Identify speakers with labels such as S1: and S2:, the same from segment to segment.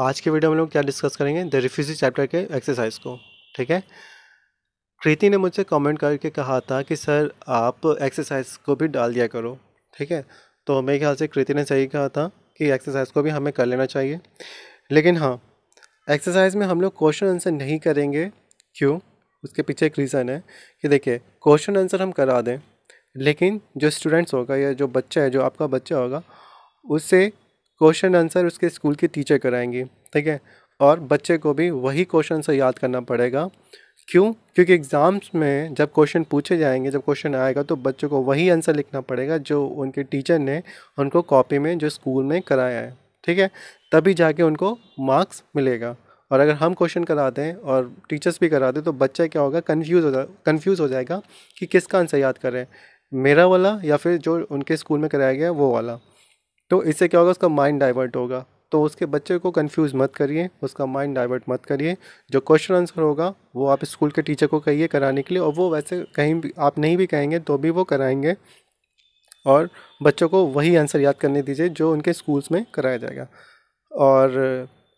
S1: आज के वीडियो में लोग क्या डिस्कस करेंगे द रिफ्यूजी चैप्टर के एक्सरसाइज को ठीक है कृति ने मुझसे कमेंट करके कहा था कि सर आप एक्सरसाइज को भी डाल दिया करो ठीक है तो मेरे ख्याल से कृति ने सही कहा था कि एक्सरसाइज को भी हमें कर लेना चाहिए लेकिन हाँ एक्सरसाइज में हम लोग क्वेश्चन आंसर नहीं करेंगे क्यों उसके पीछे एक रीज़न है कि देखिए क्वेश्चन आंसर हम करा दें लेकिन जो स्टूडेंट्स होगा या जो बच्चा है जो आपका बच्चा होगा उससे क्वेश्चन आंसर उसके स्कूल के टीचर कराएंगे ठीक है और बच्चे को भी वही क्वेश्चन से याद करना पड़ेगा क्यों क्योंकि एग्ज़ाम्स में जब क्वेश्चन पूछे जाएंगे जब क्वेश्चन आएगा तो बच्चों को वही आंसर लिखना पड़ेगा जो उनके टीचर ने उनको कॉपी में जो स्कूल में कराया है ठीक है तभी जाके उनको मार्क्स मिलेगा और अगर हम क्वेश्चन करा दें और टीचर्स भी करा दें तो बच्चा क्या होगा कन्फ्यूज़ हो जाए कन्फ्यूज़ हो जाएगा कि किसका आंसर याद करें मेरा वाला या फिर जो उनके स्कूल में कराया गया वो वाला तो इससे क्या होगा उसका माइंड डाइवर्ट होगा तो उसके बच्चे को कंफ्यूज मत करिए उसका माइंड डाइवर्ट मत करिए जो क्वेश्चन आंसर होगा वो आप स्कूल के टीचर को कहिए कराने के लिए और वो वैसे कहीं भी आप नहीं भी कहेंगे तो भी वो कराएंगे और बच्चों को वही आंसर याद करने दीजिए जो उनके स्कूल्स में कराया जाएगा और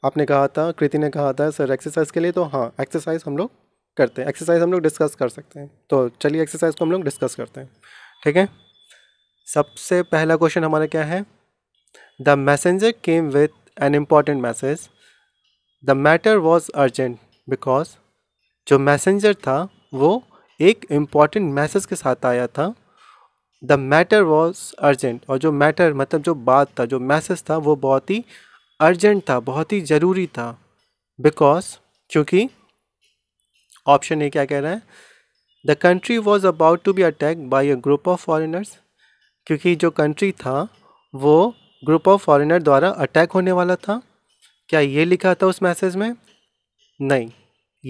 S1: आपने कहा था कृति ने कहा था सर एक्सरसाइज के लिए तो हाँ एक्सरसाइज हम लोग करते हैं एक्सरसाइज हम लोग डिस्कस कर सकते हैं तो चलिए एक्सरसाइज को हम लोग डिस्कस करते हैं ठीक है सबसे पहला क्वेश्चन हमारा क्या है the messenger came with an important message the matter was urgent because जो मैसेंजर था वो एक इम्पॉर्टेंट मैसेज के साथ आया था द मैटर वॉज अर्जेंट और जो मैटर मतलब जो बात था जो मैसेज था वो बहुत ही अर्जेंट था बहुत ही ज़रूरी था बिकॉज क्योंकि ऑप्शन ए क्या कह रहा है the country was about to be attack by a group of foreigners क्योंकि जो कंट्री था वो ग्रुप ऑफ फॉरेनर द्वारा अटैक होने वाला था क्या ये लिखा था उस मैसेज में नहीं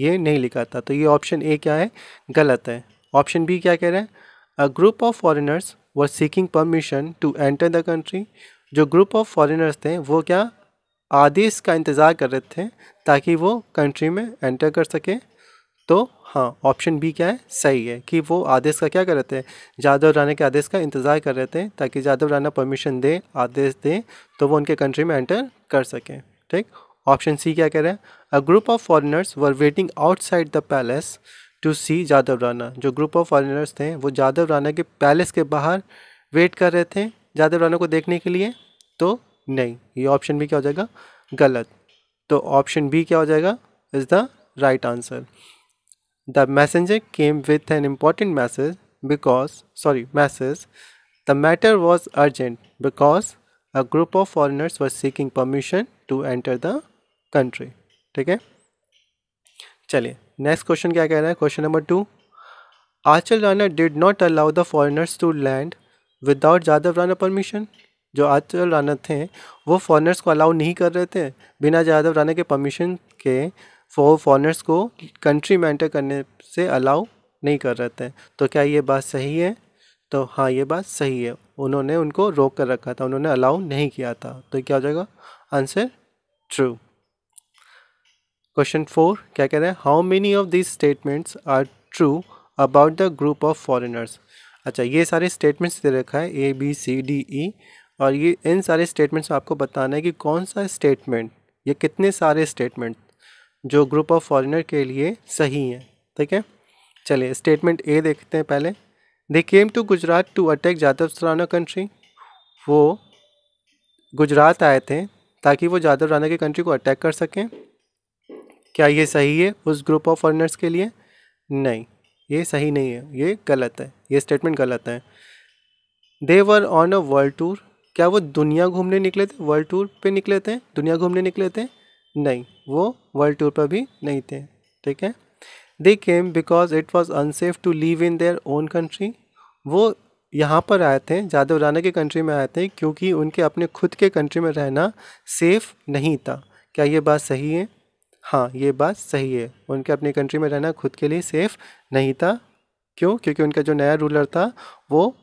S1: ये नहीं लिखा था तो ये ऑप्शन ए क्या है गलत है ऑप्शन बी क्या कह रहे हैं a group of foreigners were seeking permission to enter the country जो ग्रुप ऑफ फॉरेनर्स थे वो क्या आदेश का इंतज़ार कर रहे थे ताकि वो कंट्री में एंटर कर सके तो हाँ ऑप्शन बी क्या है सही है कि वो आदेश का क्या कर रहे थे जादव राना के आदेश का इंतज़ार कर रहे थे ताकि जादव राना परमिशन दें आदेश दें तो वो उनके कंट्री में एंटर कर सकें ठीक ऑप्शन सी क्या कह रहे हैं a group of foreigners were waiting outside the palace to see Jadav Rana जो ग्रुप ऑफ फॉरनर्स थे वो जादव राना के पैलेस के बाहर वेट कर रहे थे जादव राना को देखने के लिए तो नहीं ये ऑप्शन भी क्या हो जाएगा गलत तो ऑप्शन बी क्या हो जाएगा is the right answer The messenger came with an important message because, sorry, message. The matter was urgent because a group of foreigners were seeking permission to enter the country. ठीक है चलिए next question क्या कह रहा है question number two Achal Rana did not allow the foreigners to land without Jadav Rana permission जो आचल राणा थे वो फॉरेनर्स को अलाउ नहीं कर रहे थे बिना जादव राणा के परमिशन के वो फॉरनर्स को कंट्री में एंटर करने से अलाउ नहीं कर रहे थे तो क्या ये बात सही है तो हाँ ये बात सही है उन्होंने उनको रोक कर रखा था उन्होंने अलाउ नहीं किया था तो क्या हो जाएगा आंसर ट्रू क्वेश्चन फोर क्या कह रहे हैं how many of this statements are true about the group of foreigners अच्छा ये सारे स्टेटमेंट्स दे रखा है A B C D E और ये इन सारे स्टेटमेंट्स में आपको बताना है कि कौन सा स्टेटमेंट ये कितने सारे स्टेटमेंट जो ग्रुप ऑफ फॉरेनर के लिए सही हैं ठीक है चलिए स्टेटमेंट ए देखते हैं पहले they came to Gujarat to attack Jadav सराना कंट्री वो गुजरात आए थे ताकि वो जादव राना की कंट्री को अटैक कर सकें क्या ये सही है उस ग्रुप ऑफ फॉरनर्स के लिए नहीं ये सही नहीं है ये गलत है ये स्टेटमेंट गलत है they were on a world tour क्या वो दुनिया घूमने निकले थे वर्ल्ड टूर पे निकले थे दुनिया घूमने निकले थे नहीं वो वर्ल्ड टूर पर भी नहीं थे ठीक है they came because it was unsafe to live in their own country वो यहाँ पर आए थे जादव राना के कंट्री में आए थे क्योंकि उनके अपने खुद के कंट्री में रहना सेफ नहीं था क्या ये बात सही है हाँ ये बात सही है उनके अपने कंट्री में रहना खुद के लिए सेफ़ नहीं था क्यों क्योंकि उनका जो नया रूलर था वो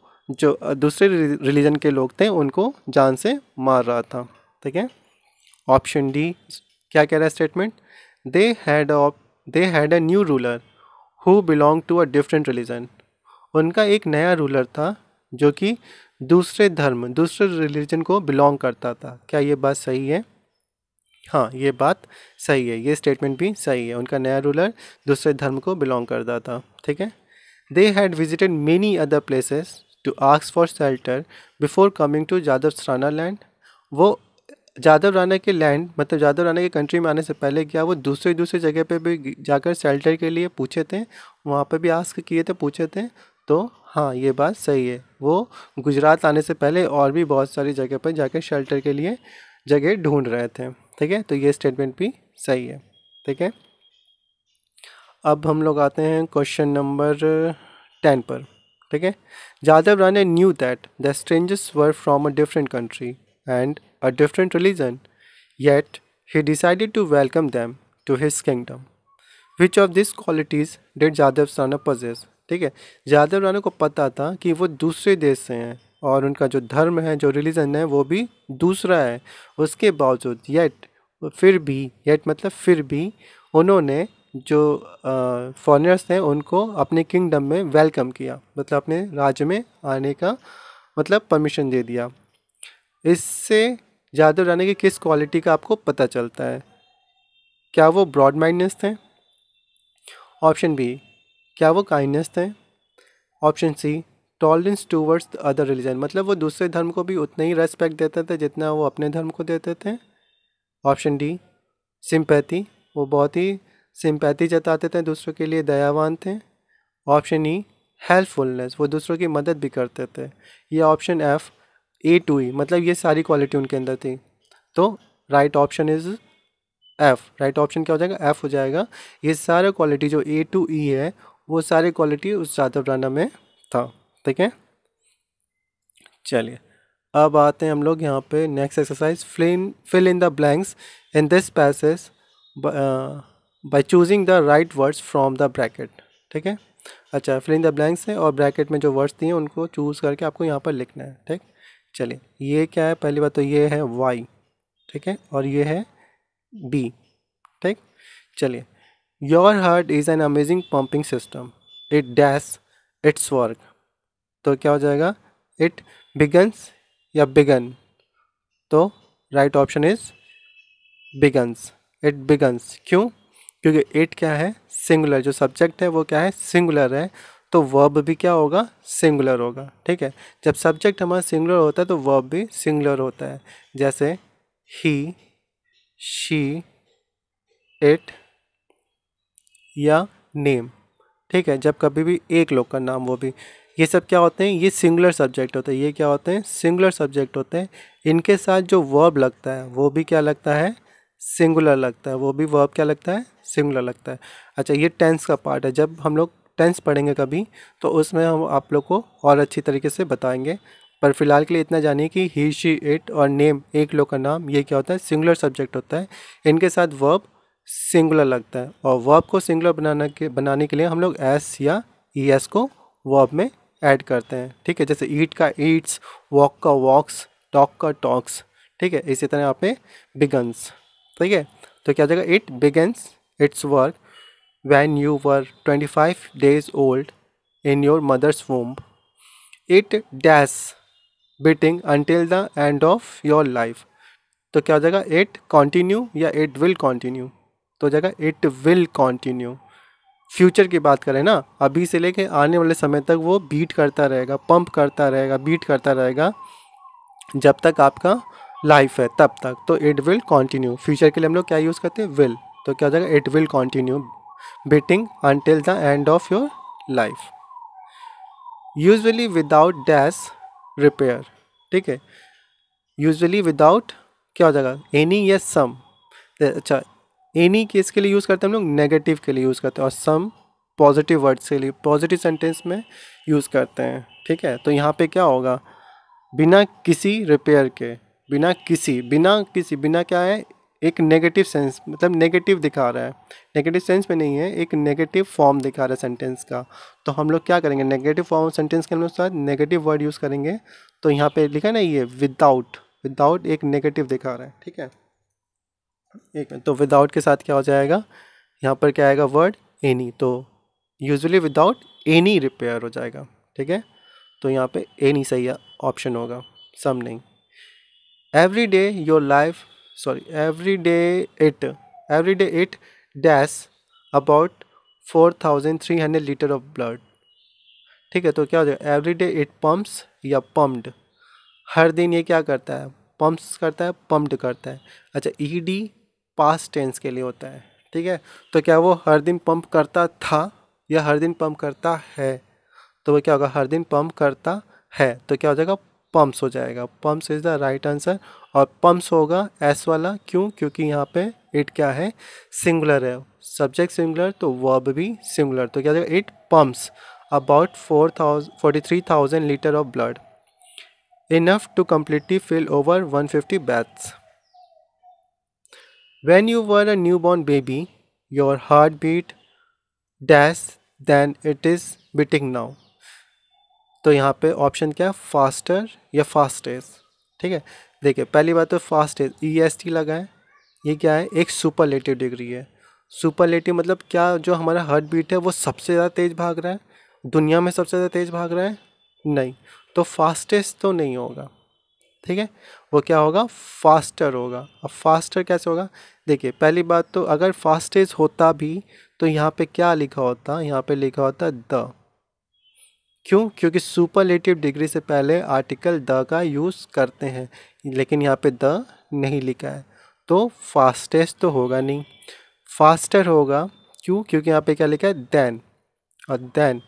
S1: जो दूसरे रिलीजन के लोग थे उनको जान से मार रहा था ठीक है ऑप्शन डी क्या कह रहा है statement they had of they had a new ruler who belong to a different religion उनका एक नया रूलर था जो कि दूसरे धर्म दूसरे रिलीजन को बिलोंग करता था क्या ये बात सही है हाँ ये बात सही है ये स्टेटमेंट भी सही है उनका नया रूलर दूसरे धर्म को बिलोंग करता था ठीक है they had visited many other places to ask for shelter before coming to Jadav सराना लैंड वो जादव राना के लैंड मतलब जादव राना के कंट्री में आने से पहले क्या वो दूसरे दूसरे जगह पे भी जाकर शेल्टर के लिए पूछे थे वहाँ पे भी आस्क किए थे पूछे थे तो हाँ ये बात सही है वो गुजरात आने से पहले और भी बहुत सारी जगह पर जाकर शेल्टर के लिए जगह ढूंढ रहे थे ठीक है तो ये स्टेटमेंट भी सही है ठीक है अब हम लोग आते हैं क्वेश्चन नंबर टेन पर ठीक है Jadav Rana knew that the strangers were from a different country and a different religion, yet he decided to welcome them to his kingdom. Which of these qualities did Jadav Rana possess? ठीक है जादव राना को पता था कि वो दूसरे देश से हैं और उनका जो धर्म है जो रिलीजन है वो भी दूसरा है उसके बावजूद येट फिर भी येट मतलब फिर भी उन्होंने जो फॉरनर्स हैं उनको अपने किंगडम में वेलकम किया मतलब अपने राज्य में आने का मतलब परमिशन दे दिया इससे यादव जाने की किस क्वालिटी का आपको पता चलता है क्या वो ब्रॉड माइंडनेस थे ऑप्शन बी क्या वो काइंडनेस थे option C tolerance towards the other religion मतलब वो दूसरे धर्म को भी उतना ही रेस्पेक्ट देते थे जितना वो अपने धर्म को देते थे ऑप्शन डी सिंपैथी वो बहुत ही सिंपैथी जताते थे दूसरों के लिए दयावान थे ऑप्शन ई हेल्पफुलनेस वो दूसरों की मदद भी करते थे या option F A to E मतलब ये सारी क्वालिटी उनके अंदर थी तो right option is F right option क्या हो जाएगा एफ़ हो जाएगा ये सारे क्वालिटी जो ए टू ई है वो सारे क्वालिटी उस जादव राना में था ठीक है चलिए अब आते हैं हम लोग यहाँ पे next exercise fill fill in the blanks in this passage by choosing the right words from the bracket ठीक है अच्छा फिल इन द ब्लैंक्स है और ब्रैकेट में जो वर्ड्स दिए हैं उनको चूज़ करके आपको यहाँ पर लिखना है ठीक चलिए ये क्या है पहली बात तो ये है वाई ठीक है और ये है बी ठीक चलिए your heart is an amazing pumping system it dash its work तो क्या हो जाएगा इट बिगन्स या बिगन तो right option is begins it begins क्यों क्योंकि इट क्या है सिंगुलर जो सब्जेक्ट है वो क्या है सिंगुलर है तो वर्ब भी क्या होगा सिंगुलर होगा ठीक है जब सब्जेक्ट हमारा सिंगुलर होता है तो वर्ब भी सिंगुलर होता है जैसे ही शी इट या नेम ठीक है जब कभी भी एक लोग का नाम वो भी ये सब क्या होते हैं ये सिंगुलर सब्जेक्ट होते हैं ये क्या होते हैं सिंगुलर सब्जेक्ट होते हैं इनके साथ जो वर्ब लगता है वो भी क्या लगता है सिंगुलर लगता है वो भी वर्ब क्या लगता है सिंगुलर लगता है अच्छा ये टेंस का पार्ट है जब हम लोग टेंस पढ़ेंगे कभी तो उसमें हम आप लोग को और अच्छी तरीके से बताएंगे पर फिलहाल के लिए इतना जानिए कि ही शी इट और नेम एक लोग का नाम ये क्या होता है सिंगुलर सब्जेक्ट होता है इनके साथ वर्ब सिंगुलर लगता है और वर्ब को सिंगुलर बनाने के बनाने के लिए हम लोग एस या ई एस को वर्ब में ऐड करते हैं ठीक है जैसे ईट का ईट्स वॉक का वॉक्स टॉक का टॉक्स ठीक है इसी तरह यहाँ पे बिगन्स ठीक है तो क्या हो जाएगा it begins its work when you were 25 days old in your mother's womb. It does beating until the end of your life. तो क्या हो जाएगा इट कॉन्टिन्यू या इट विल कॉन्टिन्यू तो हो जाएगा इट विल कॉन्टिन्यू फ्यूचर की बात करें ना अभी से लेके आने वाले समय तक वो बीट करता रहेगा पंप करता रहेगा बीट करता रहेगा जब तक आपका लाइफ है तब तक तो इट विल कॉन्टिन्यू फ्यूचर के लिए हम लोग क्या यूज़ करते हैं विल तो क्या हो जाएगा it will continue betting until the end of your life usually without dash repair ठीक है यूजअली विदाउट क्या हो जाएगा एनी या सम अच्छा एनी केस के लिए यूज़ करते हैं हम लोग नेगेटिव के लिए यूज़ करते हैं और सम पॉजिटिव वर्ड्स के लिए पॉजिटिव सेंटेंस में यूज़ करते हैं ठीक है तो यहाँ पे क्या होगा बिना किसी रिपेयर के बिना किसी बिना किसी बिना क्या है एक नेगेटिव सेंस मतलब नेगेटिव दिखा रहा है नेगेटिव सेंस में नहीं है एक नेगेटिव फॉर्म दिखा रहा है सेंटेंस का तो हम लोग क्या करेंगे नेगेटिव फॉर्म सेंटेंस के अनुसार नेगेटिव वर्ड यूज़ करेंगे तो यहाँ पे लिखा ना ये विदाउट विदाउट एक नेगेटिव दिखा रहा है ठीक है एक तो विदाउट के साथ क्या हो जाएगा यहाँ पर क्या आएगा वर्ड एनी तो यूजली विदाउट एनी रिपेयर हो जाएगा ठीक है तो यहाँ पर एनी सही ऑप्शन होगा सम नहीं every day your life sorry every day it every day it dash about four thousand three hundred litre of blood ठीक है तो क्या हो जाएगा एवरी डे इट पम्प्स या पम्प्ड हर दिन ये क्या करता है पम्प्स करता है पम्प्ड करता है अच्छा ई डी पास टेंस के लिए होता है ठीक है तो क्या वो हर दिन पम्प करता था या हर दिन पम्प करता है तो वो क्या होगा हर दिन पम्प करता है तो क्या हो जाएगा पम्प्स हो जाएगा pumps is the right answer और पम्प्स होगा एस वाला क्यों क्योंकि यहाँ पे इट क्या है सिंगुलर है सब्जेक्ट सिंगुलर तो वर्ब भी सिंगुलर तो क्या जाएगा it pumps about four thousand forty three thousand litre of blood enough to completely fill over one fifty baths you were a new born baby your heart beat dash then it is beating now तो यहाँ पे option क्या है faster या फास्टेज ठीक है देखिए पहली बात तो फास्टेज ई एस टी लगाएं ये क्या है एक सुपरलेटिव डिग्री है सुपरलेटिव मतलब क्या जो हमारा हार्ट बीट है वो सबसे ज़्यादा तेज़ भाग रहा है दुनिया में सबसे ज़्यादा तेज़ भाग रहा है नहीं तो फास्टेस्ट तो नहीं होगा ठीक है वो क्या होगा फास्टर होगा अब फास्टर कैसे होगा देखिए पहली बात तो अगर फास्टेज होता भी तो यहाँ पे क्या लिखा होता यहाँ पे लिखा होता द क्यों क्योंकि सुपरलेटिव डिग्री से पहले आर्टिकल द का यूज़ करते हैं लेकिन यहाँ पे द नहीं लिखा है तो फास्टेस्ट तो होगा नहीं फास्टर होगा क्यों क्योंकि यहाँ पे क्या लिखा है देन और देन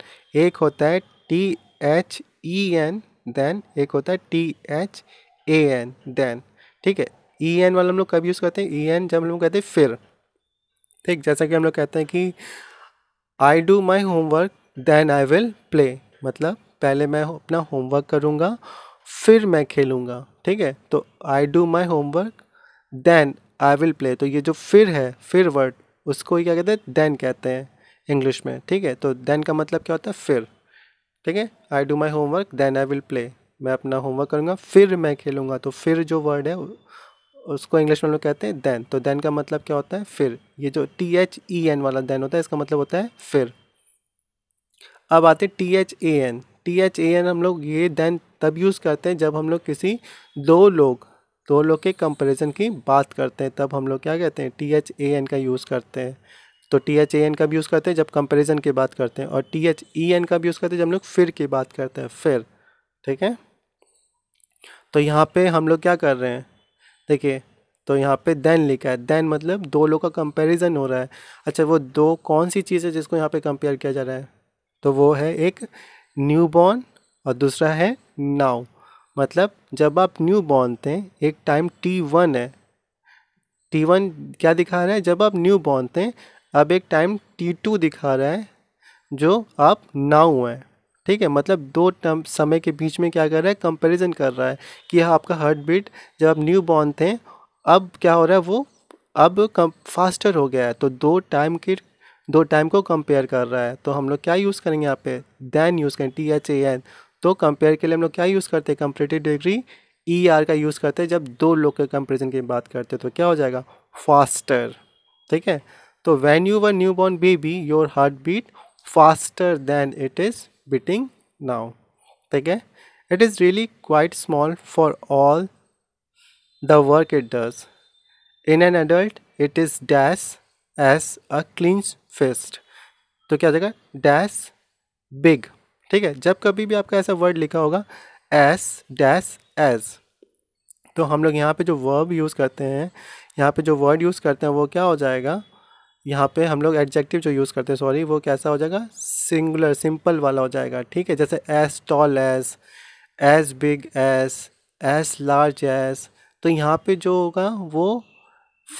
S1: एक होता है T H E N then एक होता है T H A N then ठीक है ई e एन वाला हम लोग कब यूज़ करते हैं ई e एन जब हम लोग कहते हैं फिर ठीक जैसा कि हम लोग कहते हैं कि I do my homework then I will play मतलब पहले मैं अपना होमवर्क करूँगा फिर मैं खेलूँगा ठीक है तो I do my homework then I will play तो ये जो फिर है फिर वर्ड उसको क्या कहते हैं देन कहते हैं इंग्लिश में ठीक है तो देन का मतलब क्या होता है फिर ठीक है I do my homework then I will play मैं अपना होमवर्क करूँगा फिर मैं खेलूँगा तो फिर जो वर्ड है उसको इंग्लिश में लोग कहते हैं देन तो देन का मतलब क्या होता है फिर ये जो टी एच ई एन वाला देन होता है इसका मतलब होता है फिर अब आते हैं T H A N T H A N हम लोग ये देन तब यूज़ करते हैं जब हम लोग किसी दो लोग दो लोग के कंपैरिजन की बात करते हैं तब हम लोग क्या कहते हैं टी एच ए एन का यूज़ करते हैं तो टी एच ए एन का भी यूज़ करते हैं जब कंपैरिजन की बात करते हैं और टी एच ई एन का भी यूज़ करते हैं जब हम लोग फिर की बात करते हैं फिर ठीक है तो यहाँ पे हम लोग क्या कर रहे हैं देखिए तो यहाँ पे देन लिखा है देन मतलब दो लोग का कंपैरिजन हो रहा है अच्छा वो दो कौन सी चीज़ है जिसको यहाँ पे कंपेयर किया जा रहा है तो वो है एक न्यू बॉर्न और दूसरा है नाउ मतलब जब आप न्यू बॉर्न थे एक टाइम टी वन है टी वन क्या दिखा रहा है जब आप न्यू बॉर्न थे अब एक टाइम टी टू दिखा रहा है जो आप नाउ हैं ठीक है मतलब दो टर्म समय के बीच में क्या कर रहा है कंपैरिजन कर रहा है कि आपका हार्ट बीट जब आप न्यू बॉर्न थे अब क्या हो रहा है वो अब कम फास्टर हो गया है तो दो टाइम के दो टाइम को कंपेयर कर रहा है तो हम लोग क्या यूज़ करेंगे यहाँ पे दैन यूज़ करें टी एच ए एन तो कंपेयर के लिए हम लोग क्या यूज़ करते हैं कंपरेटिव डिग्री ई आर का यूज़ करते हैं जब दो लोग के कंपेरिजन की बात करते हैं तो क्या हो जाएगा फास्टर ठीक है तो when you were new born baby your heart beat faster than it is beating now ठीक है it is really quite small for all the work it does in an adult it is dash as a clean fist तो क्या जाएगा dash big ठीक है जब कभी भी आपका ऐसा वर्ड लिखा होगा एस डैस एज तो हम लोग यहाँ पे जो वर्ब यूज़ करते हैं यहाँ पे जो वर्ड यूज़ करते हैं वो क्या हो जाएगा यहाँ पे हम लोग एडजेक्टिव जो यूज़ करते हैं सॉरी वो कैसा हो जाएगा सिंगुलर सिंपल वाला हो जाएगा ठीक है जैसे as tall as as big as as large as तो यहाँ पे जो होगा वो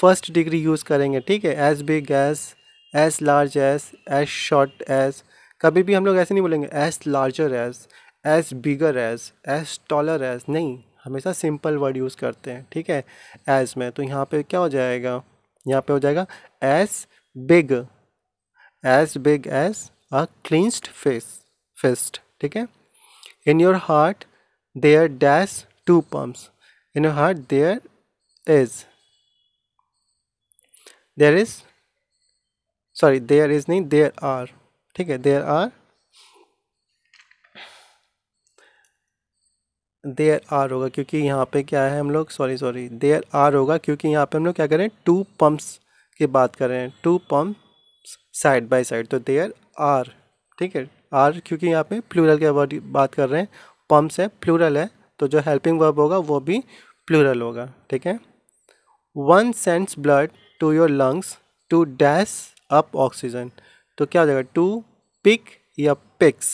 S1: फर्स्ट डिग्री यूज़ करेंगे ठीक है as big as as large as as short as कभी भी हम लोग ऐसे नहीं बोलेंगे as larger as as bigger as as taller as नहीं हमेशा सिंपल वर्ड यूज़ करते हैं ठीक है एज में तो यहाँ पे क्या हो जाएगा यहाँ पे हो जाएगा as big as big as a clenched face fist ठीक है in your heart there dash two pumps in your heart there is there is sorry there is नहीं देयर आर ठीक है देयर आर देयर आर होगा क्योंकि यहाँ पे क्या है हम लोग सॉरी सॉरी देयर आर होगा क्योंकि यहाँ पे हम लोग क्या करें टू पंप्स की बात कर रहे हैं two pumps side by side तो देयर आर ठीक है आर क्योंकि यहाँ पे प्लूरल के वर्ड बात कर रहे हैं पम्प्स है प्लूरल है तो जो हेल्पिंग वर्ब होगा वो भी प्लूरल होगा ठीक है one sends blood to your lungs to dash up oxygen तो क्या हो जाएगा टू पिक या पिक्स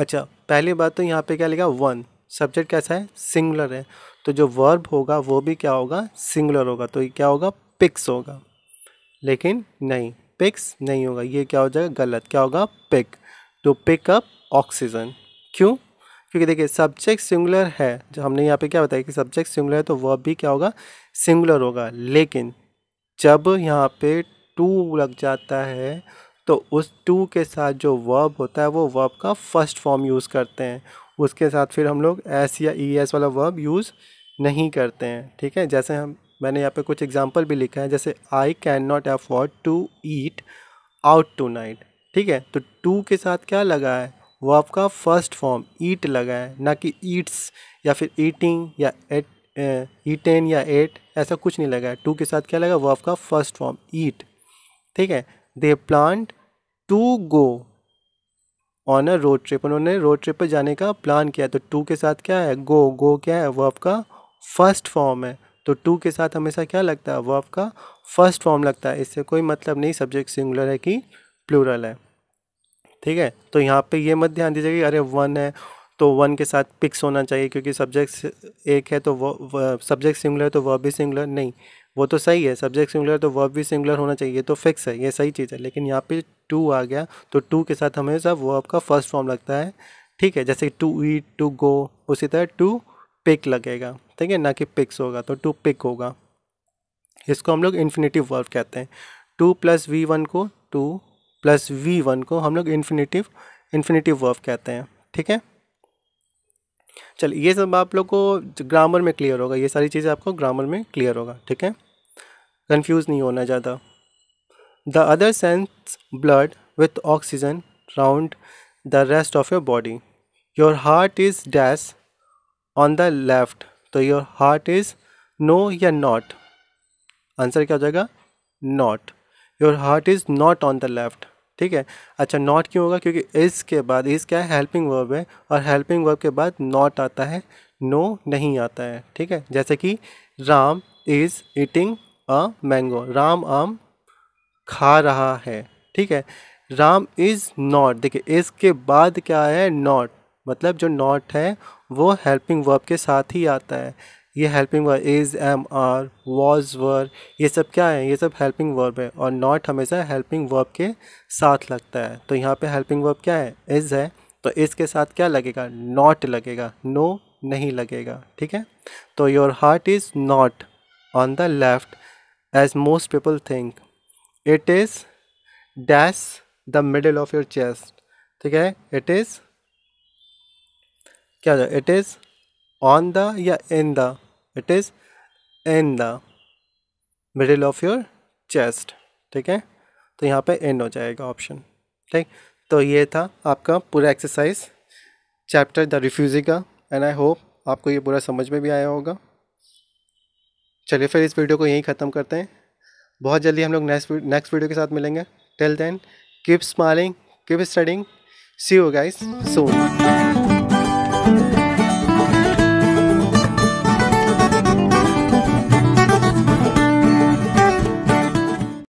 S1: अच्छा पहली बात तो यहाँ पे क्या लिखा वन सब्जेक्ट कैसा है सिंगुलर है तो जो वर्ब होगा वो भी क्या होगा सिंगुलर होगा तो ये क्या होगा पिक्स होगा लेकिन नहीं पिक्स नहीं होगा ये क्या हो जाएगा गलत क्या होगा pick to pick up oxygen क्यों क्योंकि देखिए सब्जेक्ट सिंगुलर है जो हमने यहाँ पे क्या बताया कि सब्जेक्ट सिंगुलर है तो वर्ब भी क्या होगा सिंगुलर होगा लेकिन जब यहाँ पे टू लग जाता है तो उस टू के साथ जो वर्ब होता है वो वर्ब का फर्स्ट फॉर्म यूज़ करते हैं उसके साथ फिर हम लोग एस या ई एस वाला वर्ब यूज़ नहीं करते हैं ठीक है जैसे हम मैंने यहाँ पे कुछ एग्जाम्पल भी लिखा है जैसे I can not afford to eat out tonight ठीक है तो टू के साथ क्या लगा है वो आपका फर्स्ट फॉर्म ईट लगा है ना कि ईट्स या फिर ईटिंग या एट ईटेन या एट ऐसा कुछ नहीं लगा है टू के साथ क्या लगा वो आपका फर्स्ट फॉर्म ईट ठीक है they plan to go on a road trip उन्होंने रोड ट्रिप पर जाने का प्लान किया तो टू के साथ क्या है गो गो क्या है वो आपका फर्स्ट फॉर्म है तो टू के साथ हमेशा क्या लगता है वो आपका फर्स्ट फॉर्म लगता है इससे कोई मतलब नहीं सब्जेक्ट सिंगुलर है कि प्लूरल है ठीक है तो यहाँ पे ये मत ध्यान दीजिए कि अरे वन है तो वन के साथ पिक्स होना चाहिए क्योंकि सब्जेक्ट एक है तो वो सब्जेक्ट सिंगुलर तो वर्ब भी सिंगुलर नहीं वो तो सही है सब्जेक्ट सिंगुलर तो वर्ब भी सिंगुलर होना चाहिए ये तो फिक्स है ये सही चीज़ है लेकिन यहाँ पे टू आ गया तो टू के साथ हमेशा वर्ब का फर्स्ट फॉर्म लगता है ठीक है जैसे टू ई टू गो उसी तरह टू पिक लगेगा ठीक है ना कि पिक्स होगा तो टू पिक होगा इसको हम लोग इन्फिनेटिव वर्ब कहते हैं टू प्लस वी वन को टू प्लस वी वन को हम लोग इन्फिनेटिव इन्फिनेटिव वर्ब कहते हैं ठीक है चलिए ये सब आप लोग को ग्रामर में क्लियर होगा ये सारी चीज़ें आपको ग्रामर में क्लियर होगा ठीक है कन्फ्यूज़ नहीं होना ज़्यादा the other sends blood with oxygen round the rest of your body your heart is dash on the left तो योर हार्ट इज़ नो या नॉट आंसर क्या हो जाएगा not your heart is not on the left ठीक है अच्छा not क्यों होगा क्योंकि इस के बाद इस क्या है हेल्पिंग वर्ब है और हेल्पिंग वर्ब के बाद नॉट आता है नो नहीं आता है ठीक है जैसे कि Ram is eating a mango Ram आम खा रहा है ठीक है राम इज़ नॉट देखिए इसके बाद क्या है नॉट मतलब जो नॉट है वो हेल्पिंग वर्ब के साथ ही आता है ये helping verb is am are was were ये सब क्या है ये सब हेल्पिंग वर्ब है और नॉट हमेशा हेल्पिंग वर्ब के साथ लगता है तो यहाँ पे हेल्पिंग वर्ब क्या है इज़ है तो इसके साथ क्या लगेगा नॉट लगेगा नो no, नहीं लगेगा ठीक है तो your heart is not on the left as most people think it is dash the middle of your chest ठीक है इट इज़ क्या इट इज़ ऑन द या in the it is in the middle of your chest ठीक है तो यहाँ पे and हो जाएगा ऑप्शन ठीक तो ये था आपका पूरा एक्सरसाइज चैप्टर द रिफ्यूजी का एंड आई होप आपको ये पूरा समझ में भी आया होगा चलिए फिर इस वीडियो को यहीं ख़त्म करते हैं बहुत जल्दी हम लोग नेक्स्ट नेक्स्ट वीडियो के साथ मिलेंगे till then keep smiling keep studying see you guys Son